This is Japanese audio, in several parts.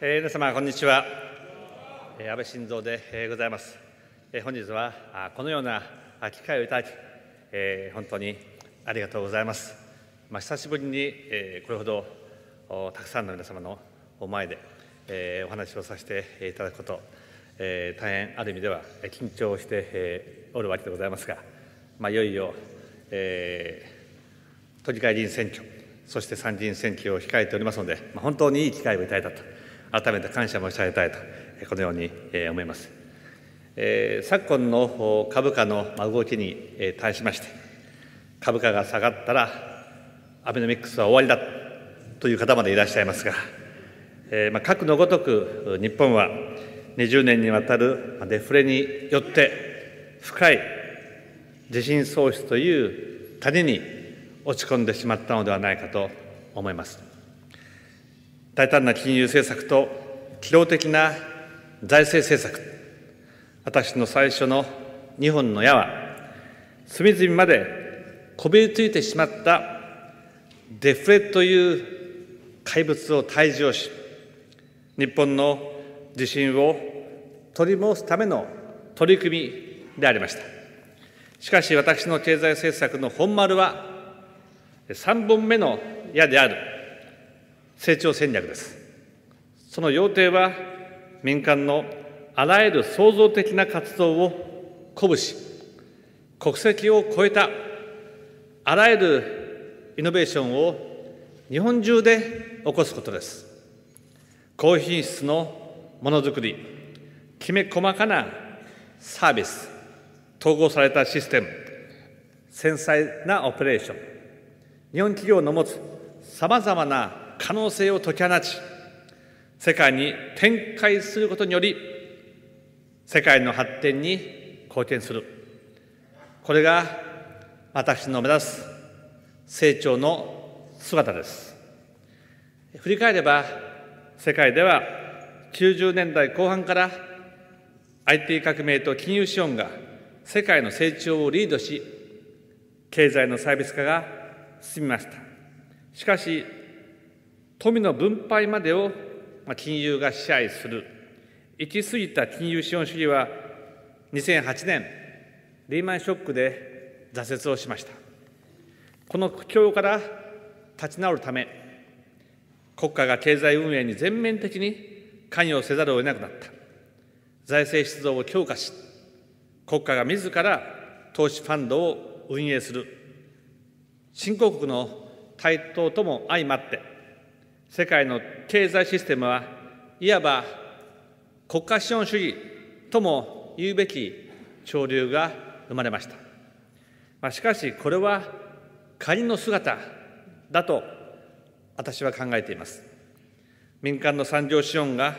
えー、皆様こんにちは、えー、安倍晋三で、えー、ございます、えー、本日はあこのような機会をいただき、えー、本当にありがとうございます、まあ、久しぶりに、えー、これほどおたくさんの皆様のお前で、えー、お話をさせていただくこと、えー、大変ある意味では緊張して、えー、おるわけでございますが、まあ、いよいよ、えー、都議会議員選挙そして参議院選挙を控えておりますので、まあ、本当にいい機会をいただいたと、改めて感謝申し上げたいと、このように思います。えー、昨今の株価の動きに対しまして、株価が下がったら、アベノミックスは終わりだという方までいらっしゃいますが、えー、まあ、核のごとく日本は20年にわたるデフレによって深い地震喪失という谷に落ち込んでしまったのではないかと思います大胆な金融政策と機動的な財政政策私の最初の2本の矢は隅々までこびりついてしまったデフレという怪物を退治をし日本の自信を取り戻すための取り組みでありましたしかし私の経済政策の本丸は3本目の矢である成長戦略です。その要諦は民間のあらゆる創造的な活動を鼓舞し、国籍を超えたあらゆるイノベーションを日本中で起こすことです。高品質のものづくり、きめ細かなサービス、統合されたシステム、繊細なオペレーション、日本企業の持つさまざまな可能性を解き放ち、世界に展開することにより、世界の発展に貢献する。これが私の目指す成長の姿です。振り返れば、世界では90年代後半から IT 革命と金融資本が世界の成長をリードし、経済のサービス化が進みましたしかし富の分配までを金融が支配する行き過ぎた金融資本主義は2008年リーマンショックで挫折をしましたこの苦境から立ち直るため国家が経済運営に全面的に関与せざるを得なくなった財政出動を強化し国家が自ら投資ファンドを運営する新興国の台頭とも相まって世界の経済システムはいわば国家資本主義とも言うべき潮流が生まれました、まあ、しかしこれは仮の姿だと私は考えています民間の産業資本が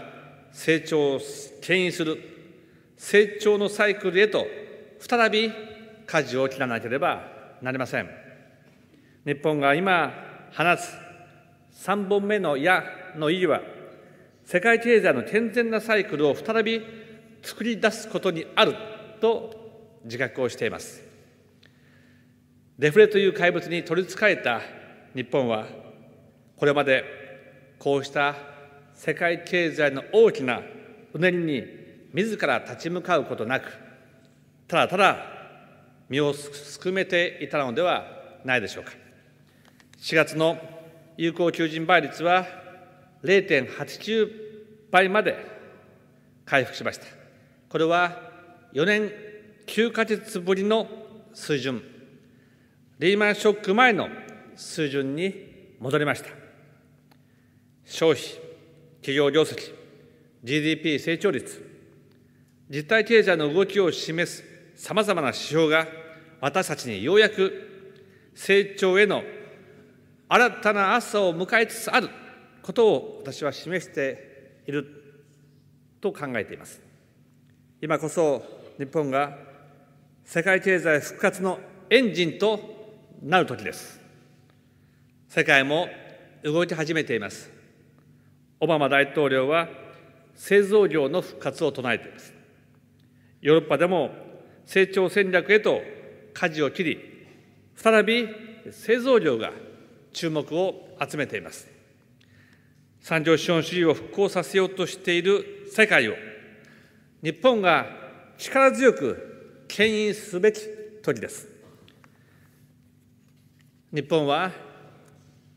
成長を牽引する成長のサイクルへと再び舵を切らなければなりません日本が今放つ3本目の矢の意義は、世界経済の健全なサイクルを再び作り出すことにあると自覚をしています。デフレという怪物に取りつかれた日本は、これまでこうした世界経済の大きなうねりに自ら立ち向かうことなく、ただただ身をすくめていたのではないでしょうか。4月の有効求人倍率は0.89倍まで回復しました。これは4年9ヶ月ぶりの水準、リーマンショック前の水準に戻りました。消費、企業業績、GDP 成長率、実体経済の動きを示すさまざまな指標が私たちにようやく成長への新たな朝を迎えつつあることを私は示していると考えています今こそ日本が世界経済復活のエンジンとなる時です世界も動いて始めていますオバマ大統領は製造業の復活を唱えていますヨーロッパでも成長戦略へと舵を切り再び製造業が注目を集めています。産業資本主義を復興させようとしている世界を、日本が力強く牽引すべき時です。日本は、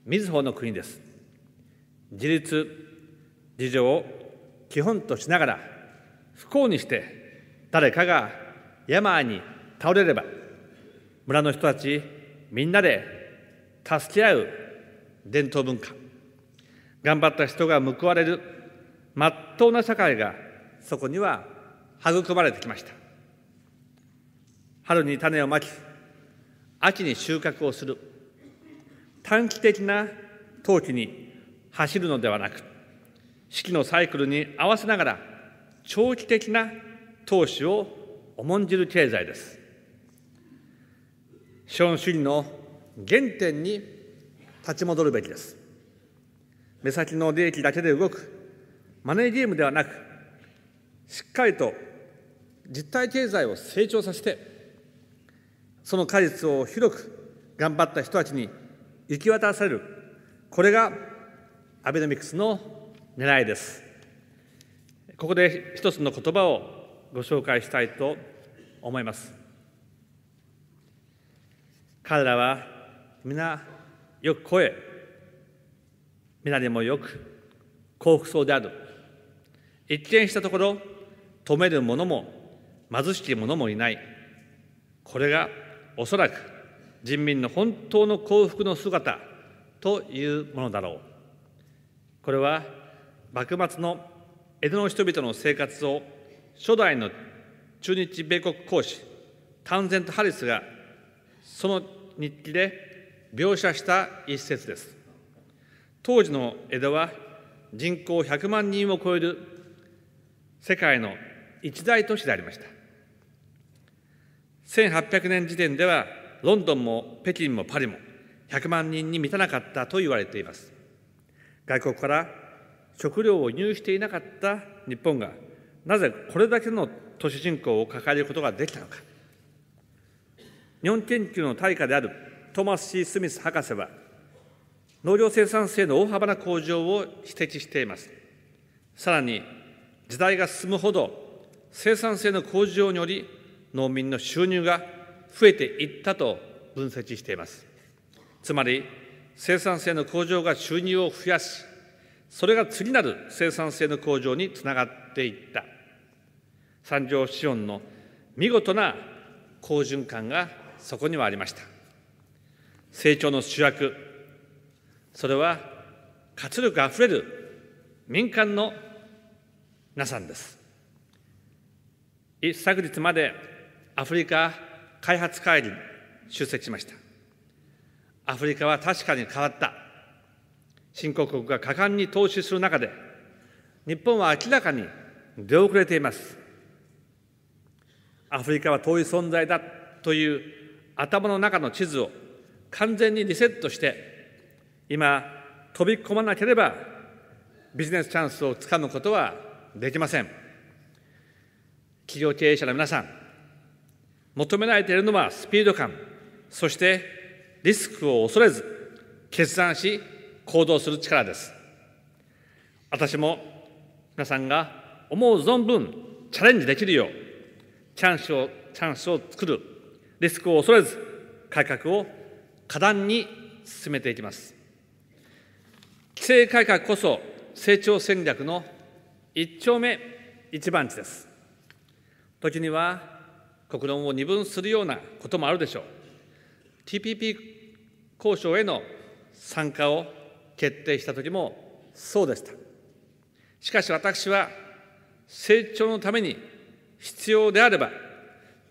みずほの国です。自立、自助を基本としながら、不幸にして誰かが山に倒れれば、村の人たちみんなで助け合う伝統文化頑張った人が報われるまっとうな社会がそこには育まれてきました春に種をまき秋に収穫をする短期的な陶器に走るのではなく四季のサイクルに合わせながら長期的な投資を重んじる経済です資本主義の原点に立ち戻るべきです目先の利益だけで動くマネーゲームではなくしっかりと実体経済を成長させてその果実を広く頑張った人たちに行き渡せるこれがアベノミクスの狙いですここで一つの言葉をご紹介したいと思います彼らは皆よく声皆でもよく幸福そうである一見したところ止める者も貧しき者もいないこれがおそらく人民の本当の幸福の姿というものだろうこれは幕末の江戸の人々の生活を初代の中日米国公使タンゼント・ハリスがその日記で描写した一節です当時の江戸は人口100万人を超える世界の一大都市でありました1800年時点ではロンドンも北京もパリも100万人に満たなかったと言われています外国から食料を輸入していなかった日本がなぜこれだけの都市人口を抱えることができたのか日本研究の対価であるトーマス・ C・ スミス博士は農業生産性の大幅な向上を指摘していますさらに時代が進むほど生産性の向上により農民の収入が増えていったと分析していますつまり生産性の向上が収入を増やしそれが次なる生産性の向上につながっていった産業資本の見事な好循環がそこにはありました成長の主役それは活力あふれる民間の皆さんです一昨日までアフリカ開発会議に出席しましたアフリカは確かに変わった新興国が果敢に投資する中で日本は明らかに出遅れていますアフリカは遠い存在だという頭の中の地図を完全にリセットして今飛び込まなければビジネスチャンスをつかむことはできません企業経営者の皆さん求められているのはスピード感そしてリスクを恐れず決断し行動する力です私も皆さんが思う存分チャレンジできるようチャンスをチャンスを作るリスクを恐れず改革を果断に進めていきます。規制改革こそ成長戦略の一丁目一番地です。時には国論を二分するようなこともあるでしょう。TPP 交渉への参加を決定した時もそうでした。しかし私は成長のために必要であれば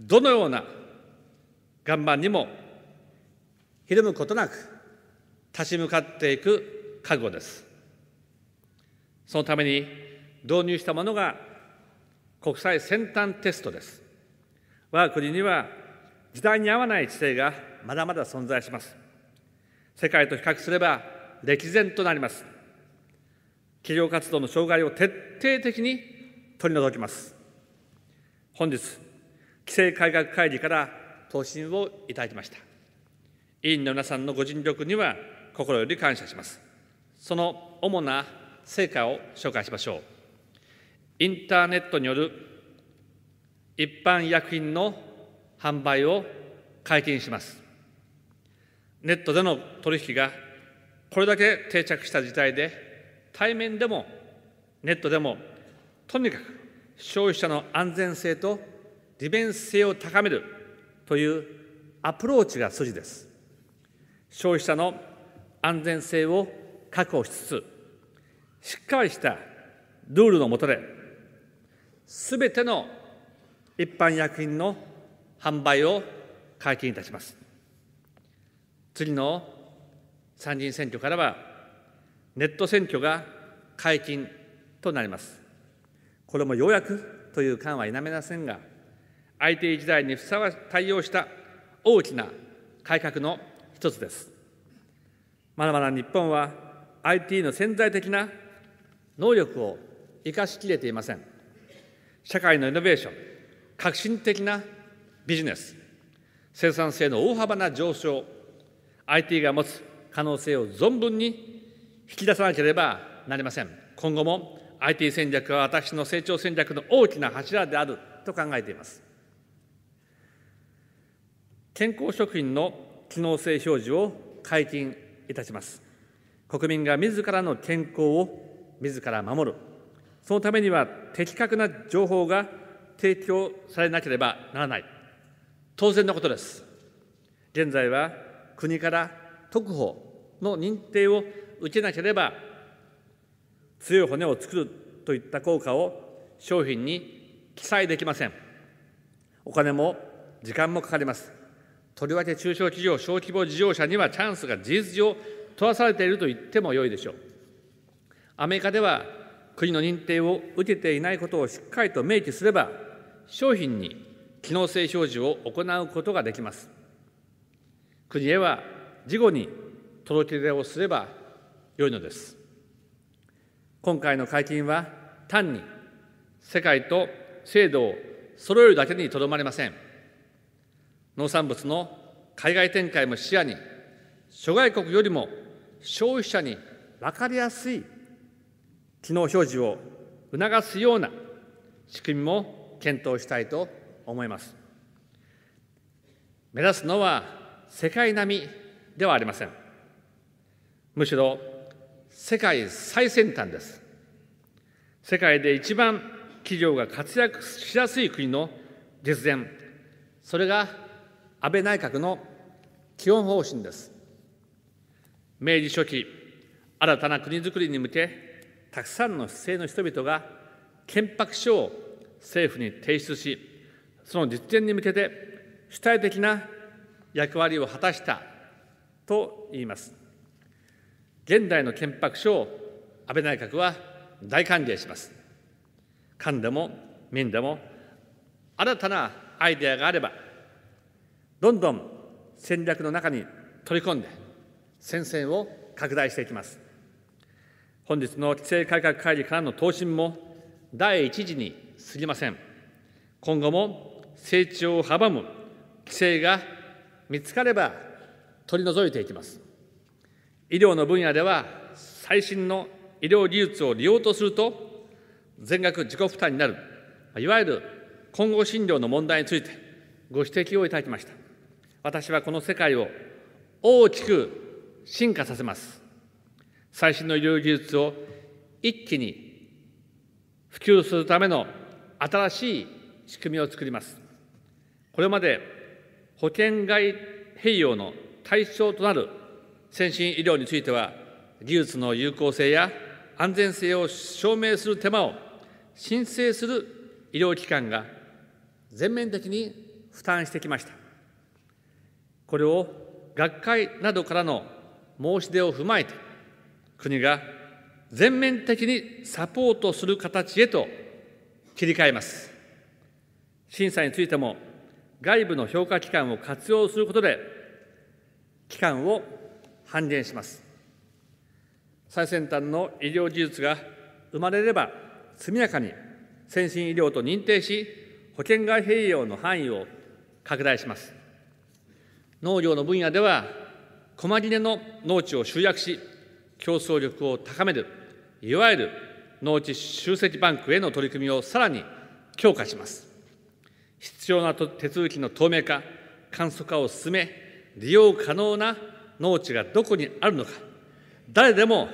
どのような岩盤にもひるむことなく立ち向かっていく覚悟ですそのために導入したものが国際先端テストです我が国には時代に合わない地性がまだまだ存在します世界と比較すれば歴然となります企業活動の障害を徹底的に取り除きます本日規制改革会議から答申をいただきました委員の皆さんのご尽力には心より感謝します。その主な成果を紹介しましょう。インターネットによる一般医薬品の販売を解禁します。ネットでの取引がこれだけ定着した時代で対面でもネットでもとにかく消費者の安全性と利便性を高めるというアプローチが筋です。消費者の安全性を確保しつつ、しっかりしたルールの下で、すべての一般薬品の販売を解禁いたします。次の参議院選挙からは、ネット選挙が解禁となります。これもようやくという感は否めませんが、IT 時代にふさわ対応した大きな改革の一つです。まだまだ日本は IT の潜在的な能力を生かしきれていません。社会のイノベーション、革新的なビジネス、生産性の大幅な上昇、IT が持つ可能性を存分に引き出さなければなりません。今後も IT 戦略は私の成長戦略の大きな柱であると考えています。健康食品の機能性表示を解禁いたします国民が自らの健康を自ら守るそのためには的確な情報が提供されなければならない当然のことです現在は国から特保の認定を受けなければ強い骨を作るといった効果を商品に記載できませんお金も時間もかかりますとりわけ中小企業、小規模事業者にはチャンスが事実上問わされていると言ってもよいでしょう。アメリカでは国の認定を受けていないことをしっかりと明記すれば、商品に機能性表示を行うことができます。国へは事後に届け出をすればよいのです。今回の解禁は単に世界と制度を揃えるだけにとどまりません。農産物の海外展開も視野に諸外国よりも消費者に分かりやすい機能表示を促すような仕組みも検討したいと思います目指すのは世界並みではありませんむしろ世界最先端です世界で一番企業が活躍しやすい国の実現それが安倍内閣の基本方針です。明治初期、新たな国づくりに向け、たくさんの市政の人々が憲白書を政府に提出し、その実現に向けて主体的な役割を果たしたと言います。現代の憲白書を安倍内閣は大歓迎します。官でも民でも新たなアイデアがあればどんどん戦略の中に取り込んで戦線を拡大していきます本日の規制改革会議からの答申も第一次に過ぎません今後も成長を阻む規制が見つかれば取り除いていきます医療の分野では最新の医療技術を利用とすると全額自己負担になるいわゆる混合診療の問題についてご指摘をいただきました私はこの世界を大きく進化させます最新の医療技術を一気に普及するための新しい仕組みを作りますこれまで保険外併用の対象となる先進医療については技術の有効性や安全性を証明する手間を申請する医療機関が全面的に負担してきましたこれを学会などからの申し出を踏まえて、国が全面的にサポートする形へと切り替えます。審査についても、外部の評価機関を活用することで、機関を半減します。最先端の医療技術が生まれれば、速やかに先進医療と認定し、保険外併用の範囲を拡大します。農業の分野では細切れの農地を集約し競争力を高めるいわゆる農地集積バンクへの取り組みをさらに強化します必要な手続きの透明化簡素化を進め利用可能な農地がどこにあるのか誰でも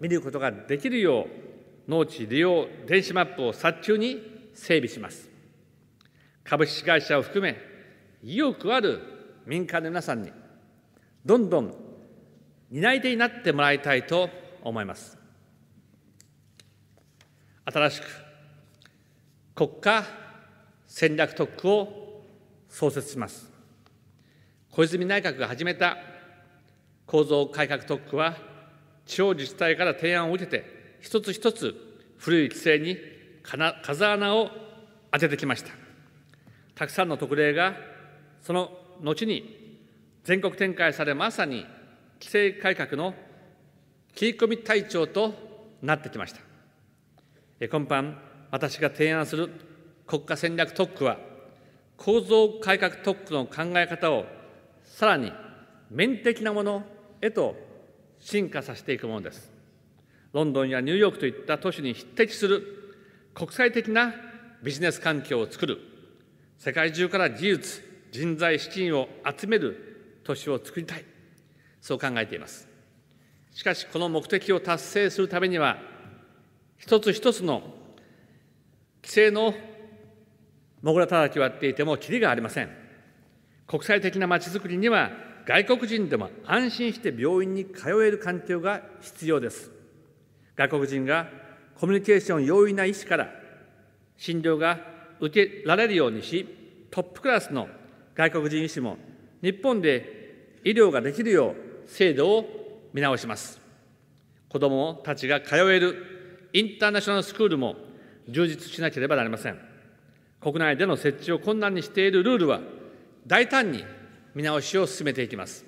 見ることができるよう農地利用電子マップを早急に整備します株式会社を含め意欲ある民間の皆さんにどんどん担い手になってもらいたいと思います新しく国家戦略特区を創設します小泉内閣が始めた構造改革特区は地方自治体から提案を受けて一つ一つ古い規制に風穴を当ててきましたたくさんの特例がその後に全国展開されまさに規制改革の切り込み隊長となってきました今般私が提案する国家戦略特区は構造改革特区の考え方をさらに面的なものへと進化させていくものですロンドンやニューヨークといった都市に匹敵する国際的なビジネス環境を作る世界中から技術人材資金を集める都市を作りたいそう考えていますしかしこの目的を達成するためには一つ一つの規制のもぐらたたきをやっていてもきりがありません国際的なまちづくりには外国人でも安心して病院に通える環境が必要です外国人がコミュニケーション容易な医師から診療が受けられるようにしトップクラスの外国人医師も日本で医療ができるよう制度を見直します。子どもたちが通えるインターナショナルスクールも充実しなければなりません。国内での設置を困難にしているルールは大胆に見直しを進めていきます。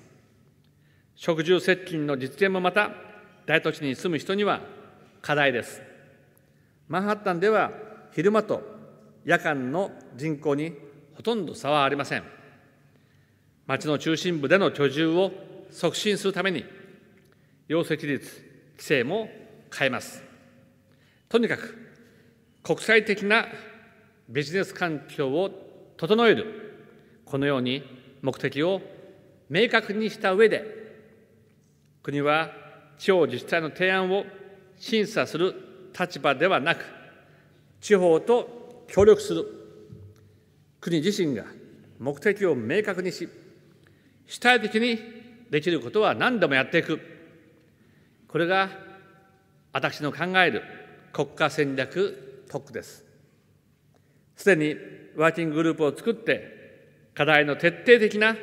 食住接近の実現もまた大都市に住む人には課題です。マンハッタンでは昼間と夜間の人口にほとんど差はありません。町の中心部での居住を促進するために、容積率、規制も変えます。とにかく、国際的なビジネス環境を整える、このように目的を明確にした上で、国は地方自治体の提案を審査する立場ではなく、地方と協力する、国自身が目的を明確にし、主体的にできることは何でもやっていくこれが私の考える国家戦略特区ですすでにワーキンググループを作って課題の徹底的な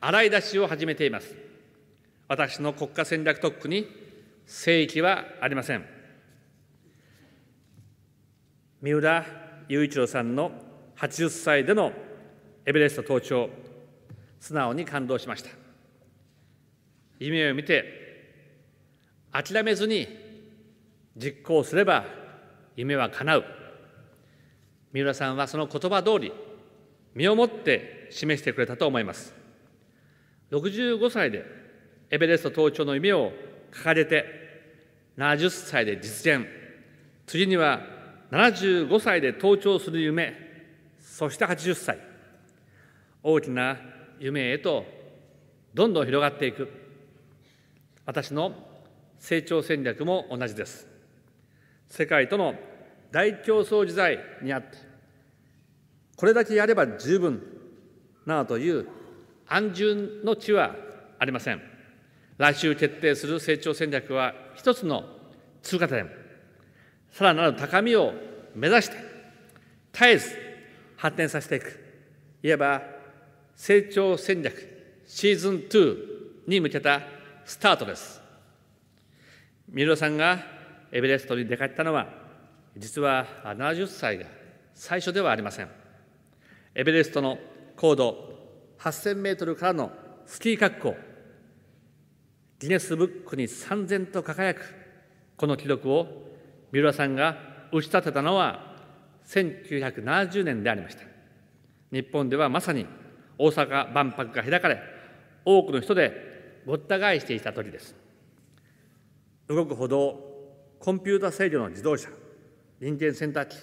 洗い出しを始めています私の国家戦略特区に聖域はありません三浦雄一郎さんの80歳でのエベレスト登頂素直に感動しました夢を見て諦めずに実行すれば夢は叶う三浦さんはその言葉通り身をもって示してくれたと思います65歳でエベレスト登頂の夢を掲げて70歳で実現次には75歳で登頂する夢そして80歳大きな夢へとどんどん広がっていく私の成長戦略も同じです世界との大競争時代にあってこれだけやれば十分などという安順の地はありません来週決定する成長戦略は一つの通過点さらなる高みを目指して絶えず発展させていくいわば成長戦略シーズン2に向けたスタートです。三浦さんがエベレストに出かけたのは、実は70歳が最初ではありません。エベレストの高度8000メートルからのスキー滑降、ギネスブックに三千と輝くこの記録を三浦さんが打ち立てたのは1970年でありました。日本ではまさに大阪万博が開かれ多くの人でごった返していた時です動く歩道コンピュータ制御の自動車人間洗濯機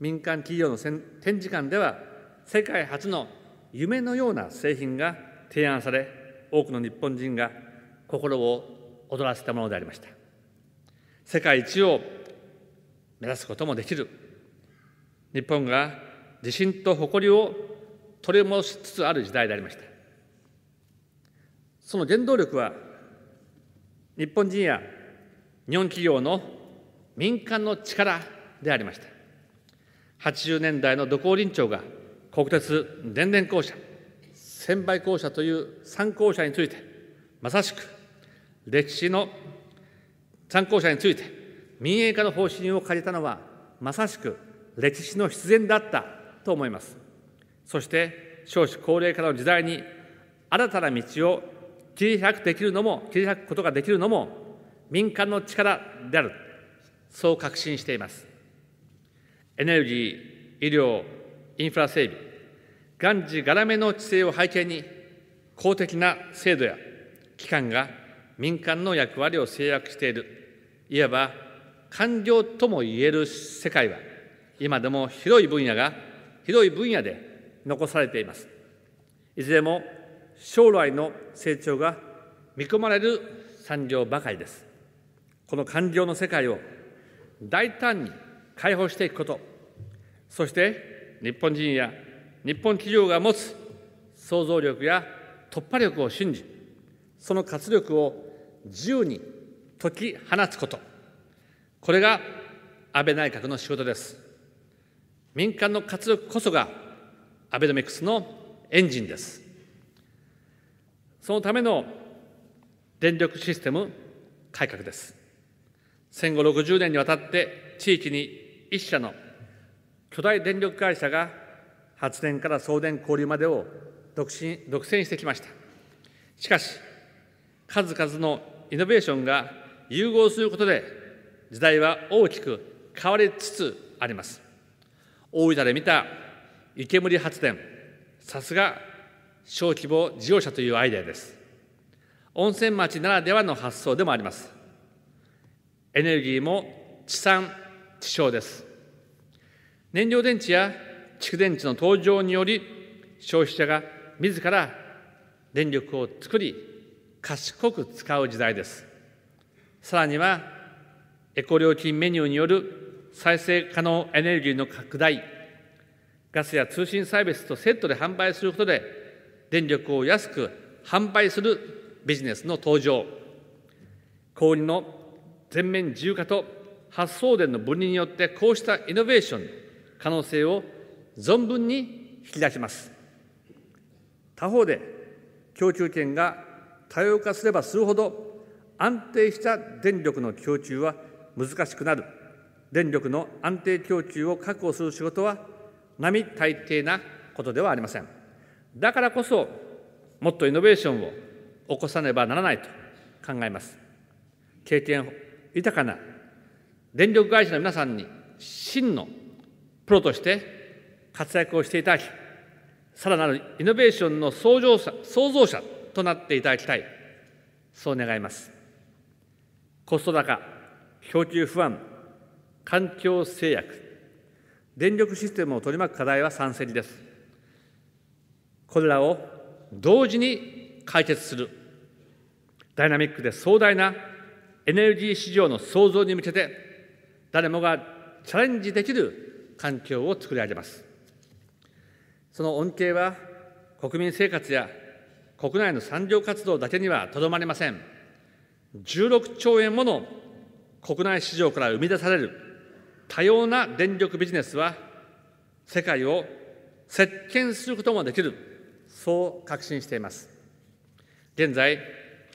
民間企業の展示館では世界初の夢のような製品が提案され多くの日本人が心を躍らせたものでありました世界一を目指すこともできる日本が自信と誇りを取り戻しつつある時代でありましたその原動力は日本人や日本企業の民間の力でありました80年代の土工林長が国鉄電電公社専売公社という3公社についてまさしく歴史の3公社について民営化の方針を借りたのはまさしく歴史の必然だったと思いますそして少子高齢化の時代に新たな道を切り開くできるのも切り開くことができるのも民間の力であるそう確信していますエネルギー医療インフラ整備がんじがらめの知性を背景に公的な制度や機関が民間の役割を制約しているいわば官僚ともいえる世界は今でも広い分野が広い分野で残されていますいずれも将来の成長が見込まれる産業ばかりですこの官僚の世界を大胆に解放していくことそして日本人や日本企業が持つ想像力や突破力を信じその活力を自由に解き放つことこれが安倍内閣の仕事です民間の活力こそがアベノミクスのエンジンです。そのための電力システム改革です。戦後60年にわたって地域に一社の巨大電力会社が発電から送電交流までを独独占してきました。しかし、数々のイノベーションが融合することで時代は大きく変わりつつあります。大分で見た池森発電さすが小規模事業者というアイデアです温泉町ならではの発想でもありますエネルギーも地産地消です燃料電池や蓄電池の登場により消費者が自ら電力を作り賢く使う時代ですさらにはエコ料金メニューによる再生可能エネルギーの拡大ガスや通信サービスとセットで販売することで電力を安く販売するビジネスの登場小売の全面自由化と発送電の分離によってこうしたイノベーション可能性を存分に引き出します他方で供給権が多様化すればするほど安定した電力の供給は難しくなる電力の安定供給を確保する仕事は並大抵なことではありません。だからこそ、もっとイノベーションを起こさねばならないと考えます。経験豊かな電力会社の皆さんに真のプロとして活躍をしていただき、さらなるイノベーションの創造者創造者となっていただきたい、そう願います。コスト高、供給不安、環境制約、電力システムを取り巻く課題は山積です。これらを同時に解決する、ダイナミックで壮大なエネルギー市場の創造に向けて、誰もがチャレンジできる環境を作り上げます。その恩恵は、国民生活や国内の産業活動だけにはとどまりません。16兆円もの国内市場から生み出される多様な電力ビジネスは世界を席巻することもできるそう確信しています現在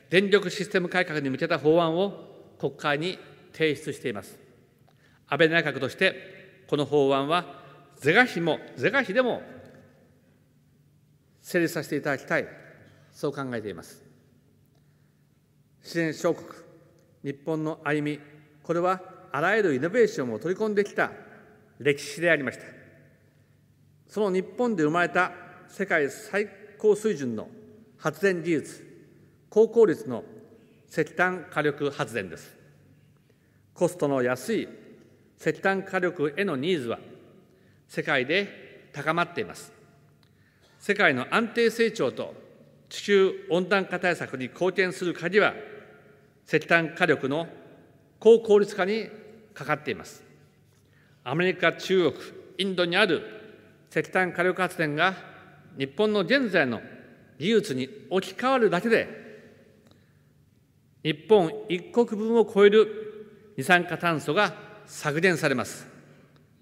電力システム改革に向けた法案を国会に提出しています安倍内閣としてこの法案は是が非も是が非でも成立させていただきたいそう考えています支援小国日本の歩みこれはあらゆるイノベーションを取り込んできた歴史でありましたその日本で生まれた世界最高水準の発電技術高効率の石炭火力発電ですコストの安い石炭火力へのニーズは世界で高まっています世界の安定成長と地球温暖化対策に貢献する鍵は石炭火力の高効率化にかかっています。アメリカ、中国、インドにある石炭火力発電が日本の現在の技術に置き換わるだけで、日本一国分を超える二酸化炭素が削減されます。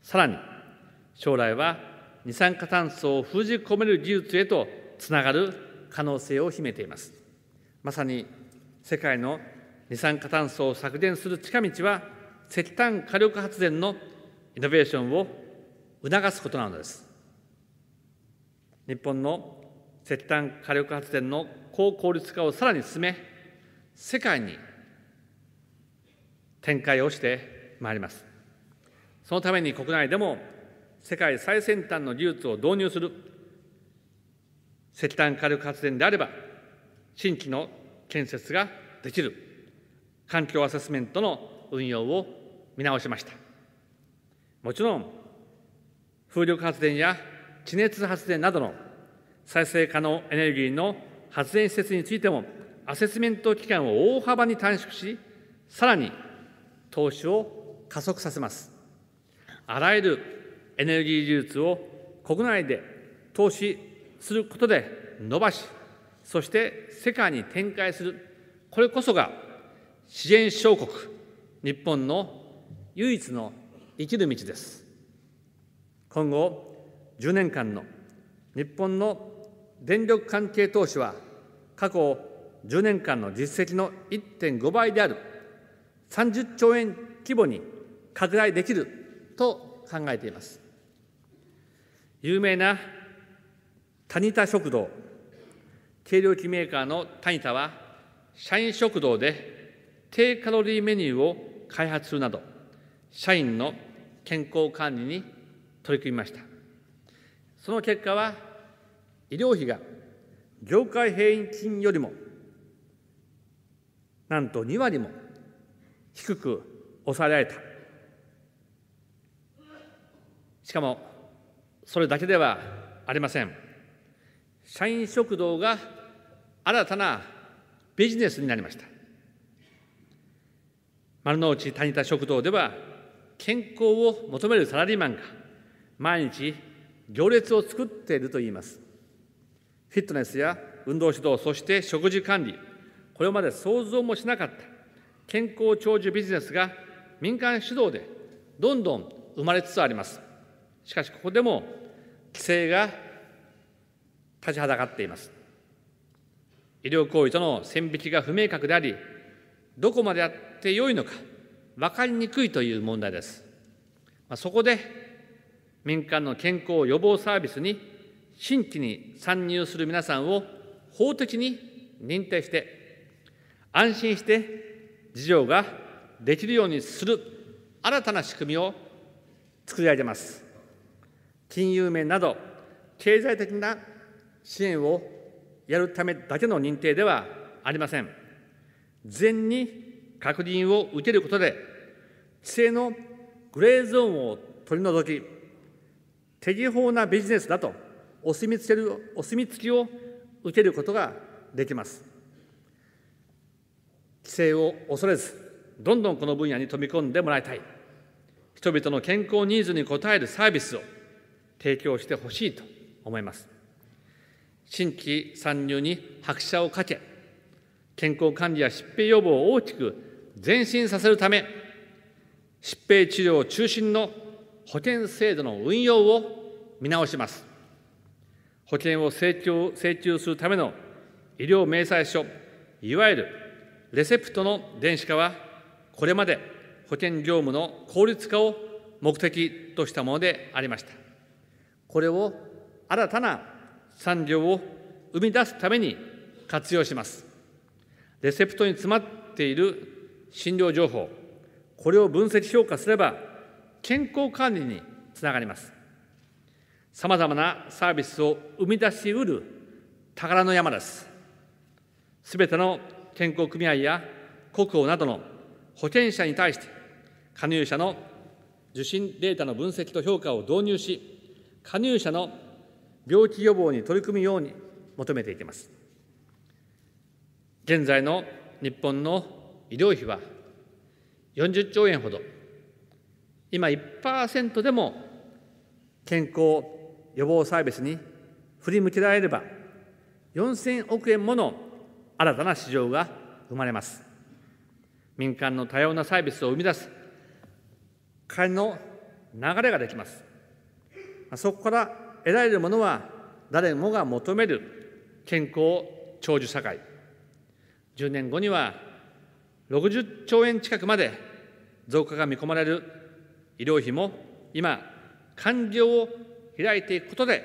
さらに、将来は二酸化炭素を封じ込める技術へとつながる可能性を秘めています。まさに世界の二酸化炭素を削減する近道は石炭火力発電のイノベーションを促すことなのです。日本の石炭火力発電の高効率化をさらに進め、世界に展開をしてまいります。そのために国内でも世界最先端の技術を導入する石炭火力発電であれば、新規の建設ができる環境アセスメントの運用を見直しましたもちろん風力発電や地熱発電などの再生可能エネルギーの発電施設についてもアセスメント期間を大幅に短縮しさらに投資を加速させますあらゆるエネルギー技術を国内で投資することで伸ばしそして世界に展開するこれこそが資源小国日本の唯一の生きる道です今後10年間の日本の電力関係投資は過去10年間の実績の1.5倍である30兆円規模に拡大できると考えています有名なタニタ食堂計量機メーカーのタニタは社員食堂で低カロリーメニューを開発するなど社員の健康管理に取り組みましたその結果は医療費が業界平均よりもなんと2割も低く抑えられたしかもそれだけではありません社員食堂が新たなビジネスになりました丸の内谷田食堂では健康を求めるサラリーマンが毎日行列を作っているといいますフィットネスや運動指導そして食事管理これまで想像もしなかった健康長寿ビジネスが民間主導でどんどん生まれつつありますしかしここでも規制が立ちはだかっています医療行為との線引きが不明確でありどこまでやってよいのか分かりにくいという問題です。そこで民間の健康予防サービスに新規に参入する皆さんを法的に認定して安心して事業ができるようにする新たな仕組みを作り上げます。金融面など経済的な支援をやるためだけの認定ではありません。事に確認を受けることで、規制のグレーゾーンを取り除き、適法なビジネスだとお墨付けるお墨付きを受けることができます。規制を恐れず、どんどんこの分野に飛び込んでもらいたい。人々の健康ニーズに応えるサービスを提供してほしいと思います。新規参入に拍車をかけ、健康管理や疾病予防を大きく前進させるため、疾病治療中心の保険制度の運用を見直します。保険を請求請求するための医療明細書、いわゆるレセプトの電子化は、これまで保険業務の効率化を目的としたものでありました。これを新たな産業を生み出すために活用します。レセプトに詰まっている診療情報、これを分析評価すれば、健康管理につながります。さまざまなサービスを生み出しうる宝の山です。すべての健康組合や国保などの保険者に対して、加入者の受診データの分析と評価を導入し、加入者の病気予防に取り組むように求めていきます。現在の日本の医療費は40兆円ほど今1%でも健康予防サービスに振り向けられれば4000億円もの新たな市場が生まれます民間の多様なサービスを生み出す金の流れができますそこから得られるものは誰もが求める健康長寿社会10年後には60兆円近くまで増加が見込まれる医療費も今、官僚を開いていくことで、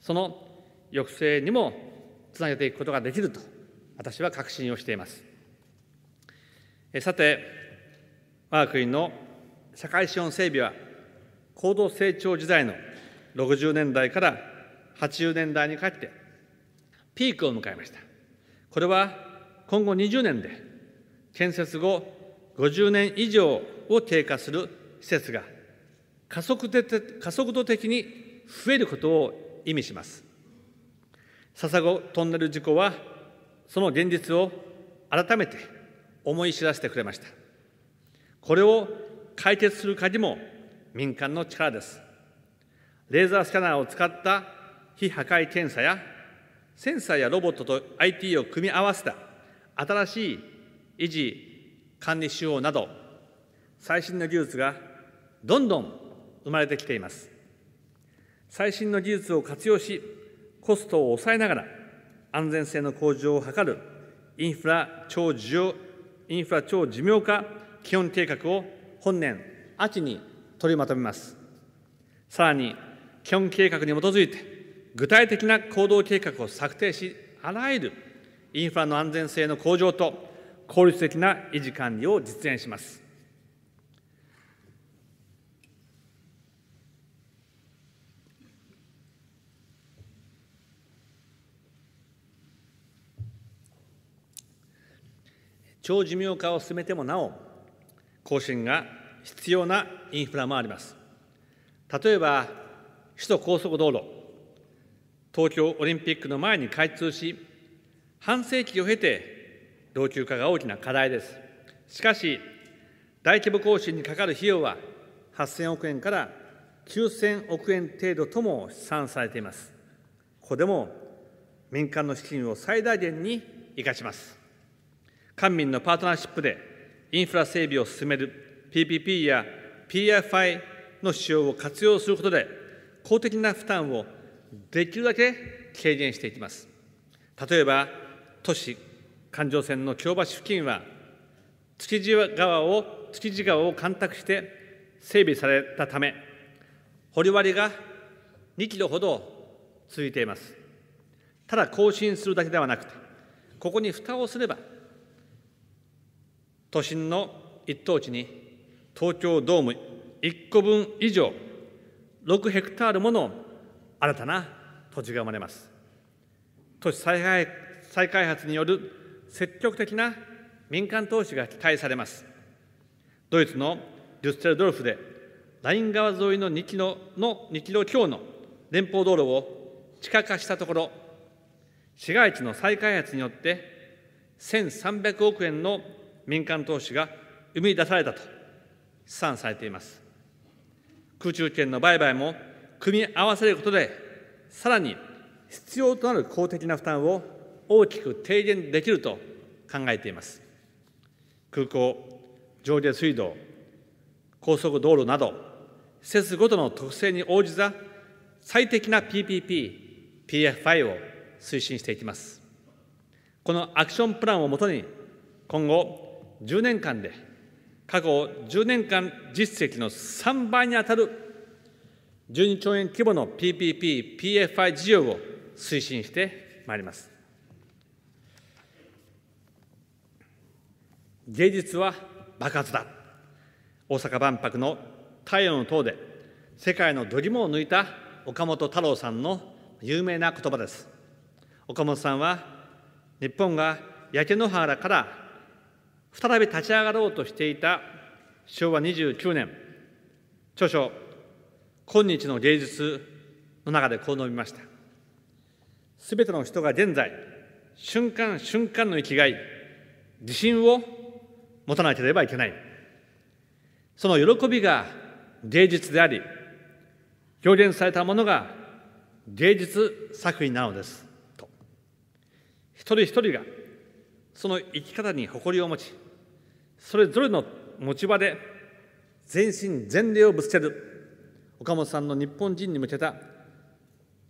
その抑制にもつなげていくことができると、私は確信をしています。さて、我が国の社会資本整備は、高度成長時代の60年代から80年代にかけて、ピークを迎えました。これは今後20年で建設後50年以上を経過する施設が加速加速度的に増えることを意味します。笹子トンネル事故はその現実を改めて思い知らせてくれました。これを解決する鍵も民間の力です。レーザースキャナーを使った非破壊検査やセンサーやロボットと IT を組み合わせた新しい維持管理手法など最新の技術がどんどん生まれてきています最新の技術を活用しコストを抑えながら安全性の向上を図るインフラ超要インフラ超寿命化基本計画を本年秋に取りまとめますさらに基本計画に基づいて具体的な行動計画を策定しあらゆるインフラの安全性の向上と効率的な維持管理を実現します。長寿命化を進めてもなお更新が必要なインフラもあります例えば首都高速道路東京オリンピックの前に開通し半世紀を経て老朽化が大きな課題ですしかし大規模更新にかかる費用は8000億円から9000億円程度とも試算されていますここでも民間の資金を最大限に生かします官民のパートナーシップでインフラ整備を進める PPP や PFI の使用を活用することで公的な負担をできるだけ軽減していきます例えば都市環状線の京橋付近は築地川を築地川を干拓して整備されたため掘り割りが2キロほど続いていますただ更新するだけではなくてここに蓋をすれば都心の一等地に東京ドーム1個分以上6ヘクタールもの新たな土地が生まれます都市再開発による積極的な民間投資が期待されます。ドイツのデュッセルドルフで、ライン川沿いの2キロの2キロ強の連邦道路を地下化したところ、市街地の再開発によって、1300億円の民間投資が生み出されたと試算されています。空中圏の売買も組み合わせることで、さらに必要となる公的な負担を大きく低減できると考えています空港上下水道高速道路など施設ごとの特性に応じた最適な PPP、PFI を推進していきます。このアクションプランをもとに、今後10年間で過去10年間実績の3倍にあたる12兆円規模の PPP、PFI 事業を推進してまいります。芸術は爆発だ大阪万博の太陽の塔で世界の度肝を抜いた岡本太郎さんの有名な言葉です岡本さんは日本が焼け野原から再び立ち上がろうとしていた昭和29年著書「今日の芸術」の中でこう述べましたすべての人が現在瞬間瞬間の生きがい自信を持たなければいけない。その喜びが芸術であり、表現されたものが芸術作品なのです。と。一人一人がその生き方に誇りを持ち、それぞれの持ち場で全身全霊をぶつける岡本さんの日本人に向けた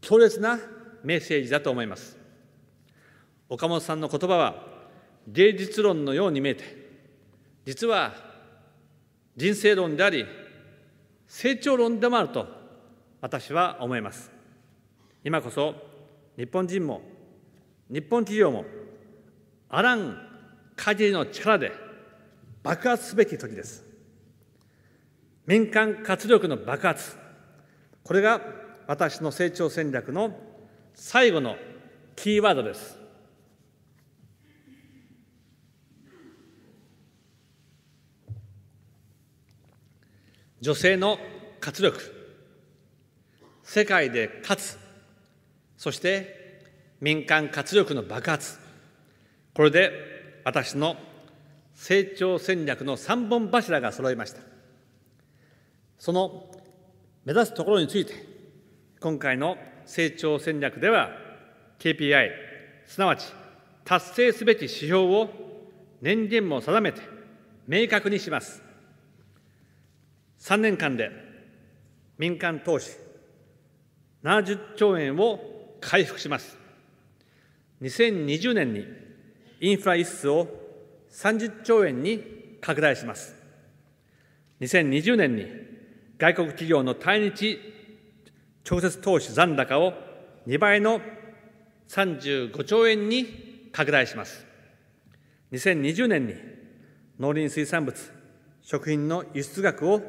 強烈なメッセージだと思います岡本さんの言葉は芸術論のように見えて実は人生論であり成長論でもあると私は思います今こそ日本人も日本企業もあらん限りの力で爆発すべき時です民間活力の爆発これが私の成長戦略の最後のキーワードです女性の活力世界で勝つそして民間活力の爆発これで私の成長戦略の3本柱が揃いましたその目指すところについて今回の成長戦略では KPI すなわち達成すべき指標を年限も定めて明確にします3年間で民間投資70兆円を回復します。2020年にインフラ輸出を30兆円に拡大します。2020年に外国企業の対日調節投資残高を2倍の35兆円に拡大します。2020年に農林水産物、食品の輸出額を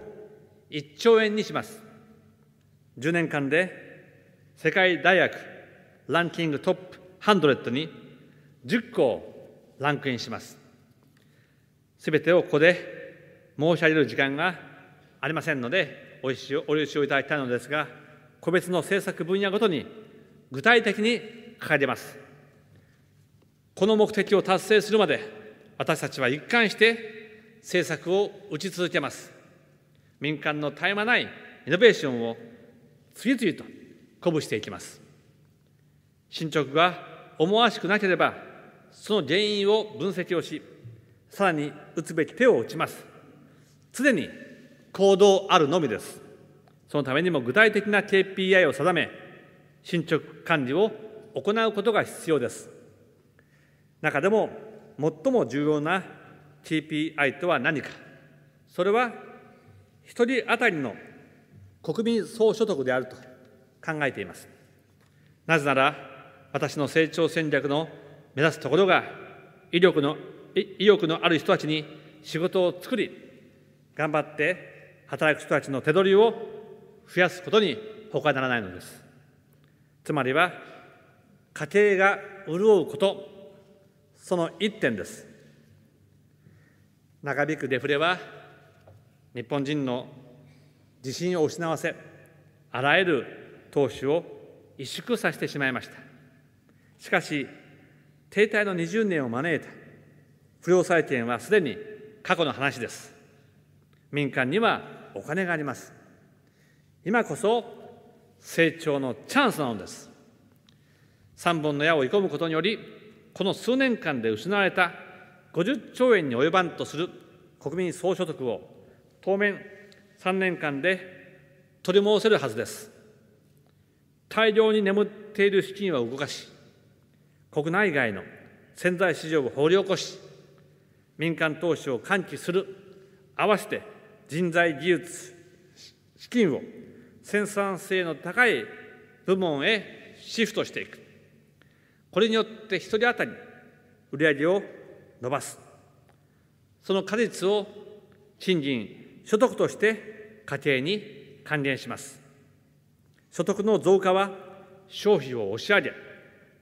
1兆円にします。10年間で世界大学ランキングトップ100に10校ランクインします。すべてをここで申し上げる時間がありませんので、お許しをお許しをいただきたいのですが、個別の政策分野ごとに具体的にかげます。この目的を達成するまで、私たちは一貫して政策を打ち続けます。民間の絶え間ないイノベーションを次々と鼓舞していきます。進捗が思わしくなければ、その原因を分析をし、さらに打つべき手を打ちます。常に行動あるのみです。そのためにも具体的な KPI を定め、進捗管理を行うことが必要です。中でも最も重要な KPI とは何か、それは一人当たりの国民総所得であると考えています。なぜなら、私の成長戦略の目指すところが、威力の意欲のある人たちに仕事を作り、頑張って働く人たちの手取りを増やすことに他ならないのです。つまりは、家庭が潤うこと、その一点です。長引くデフレは日本人の自信を失わせあらゆる投資を萎縮させてしまいましたしかし停滞の20年を招いた不良債権はすでに過去の話です民間にはお金があります今こそ成長のチャンスなのです3本の矢を追い込むことによりこの数年間で失われた50兆円に及ばんとする国民総所得を当面3年間で取り戻せるはずです。大量に眠っている資金は動かし、国内外の潜在市場を掘り起こし、民間投資を喚起する、合わせて人材、技術、資金を生産性の高い部門へシフトしていく。これによって一人当たり売上を伸ばす。その果実を賃金、所得として家計に還元します。所得の増加は消費を押し上げ、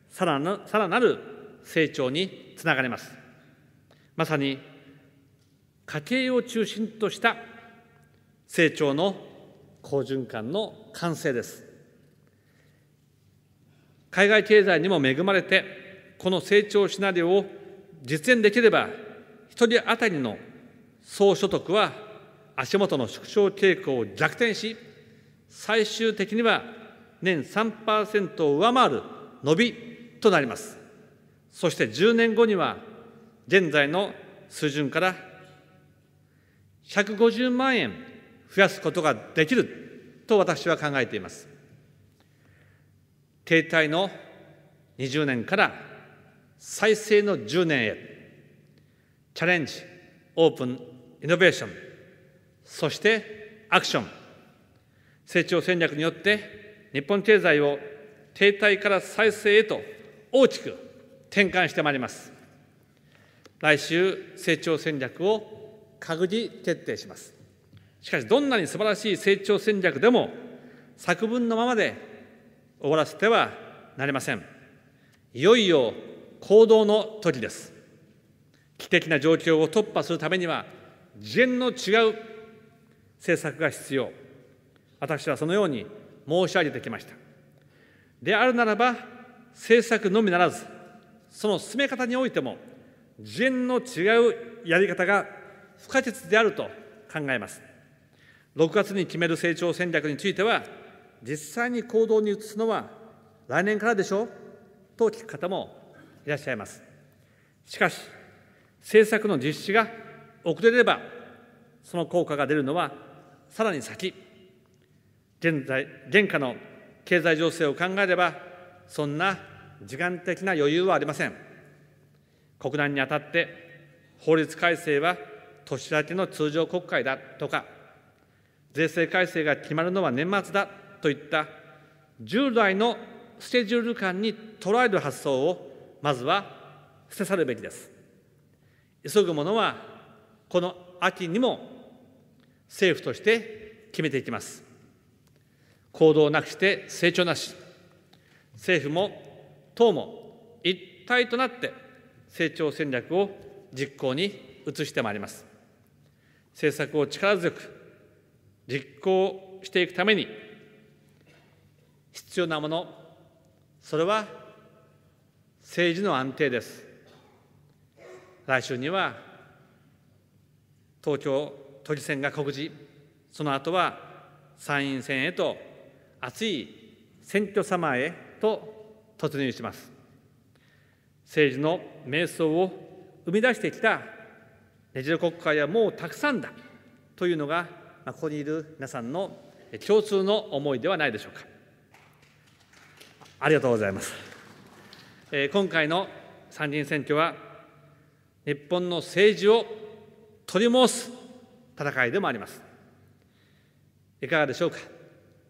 さらなさらなる成長につながります。まさに家計を中心とした成長の好循環の完成です。海外経済にも恵まれて、この成長シナリオを実現できれば、一人当たりの総所得は足元の縮小傾向を逆転し、最終的には年3%を上回る伸びとなります。そして10年後には、現在の水準から150万円増やすことができると私は考えています。停滞の20年から再生の10年へ、チャレンジ、オープン、イノベーション、そしてアクション。成長戦略によって日本経済を停滞から再生へと大きく転換してまいります。来週、成長戦略を閣議決定します。しかし、どんなに素晴らしい成長戦略でも、作文のままで終わらせてはなりません。いよいよ行動の時です。危機的な状況を突破するためには、次元の違う政策が必要私はそのように申し上げてきましたであるならば政策のみならずその進め方においても次元の違うやり方が不可欠であると考えます6月に決める成長戦略については実際に行動に移すのは来年からでしょうと聞く方もいらっしゃいますしかし政策の実施が遅れればその効果が出るのはさらに先現在現下の経済情勢を考えればそんな時間的な余裕はありません国難にあたって法律改正は年明けの通常国会だとか税制改正が決まるのは年末だといった従来のスケジュール感に捉える発想をまずは捨て去るべきです急ぐものはこの秋にも政府として決めていきます行動なくして成長なし政府も党も一体となって成長戦略を実行に移してまいります政策を力強く実行していくために必要なものそれは政治の安定です来週には東京都議選が告示、その後は参院選へと熱い選挙様へと突入します。政治の瞑想を生み出してきたねじれ国会はもうたくさんだというのが、まあ、ここにいる皆さんの共通の思いではないでしょうか。ありがとうございます。え今回の参議院選挙は日本の政治を取り戻す戦いでもありますいかがでしょうか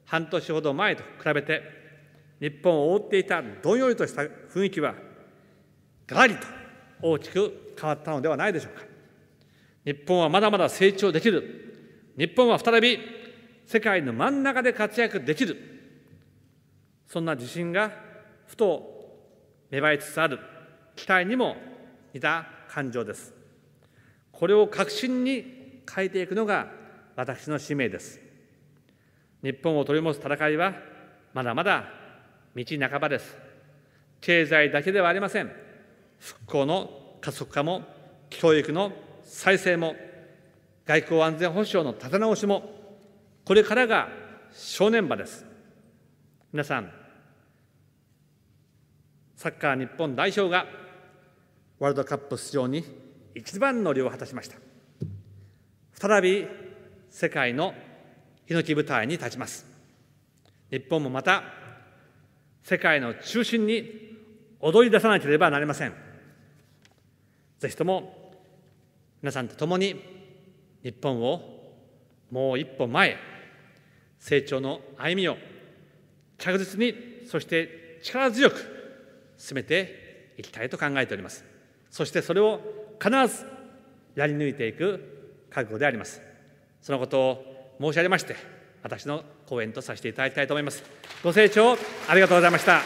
半年ほど前と比べて日本を覆っていたどんよりとした雰囲気はがらりと大きく変わったのではないでしょうか日本はまだまだ成長できる日本は再び世界の真ん中で活躍できるそんな自信がふと芽生えつつある期待にも似た感情ですこれを確信に変えていくのが私の使命です。日本を取り戻す戦いはまだまだ道半ばです。経済だけではありません。復興の加速化も教育の再生も外交安全保障の立て直しもこれからが正念場です。皆さん、サッカー日本代表がワールドカップ出場に一番の利を果たしました。再び世界の檜舞台に立ちます日本もまた世界の中心に踊り出さなければなりませんぜひとも皆さんと共に日本をもう一歩前成長の歩みを着実にそして力強く進めていきたいと考えておりますそしてそれを必ずやり抜いていく覚悟であります。そのことを申し上げまして、私の講演とさせていただきたいと思います。ご清聴ありがとうございました。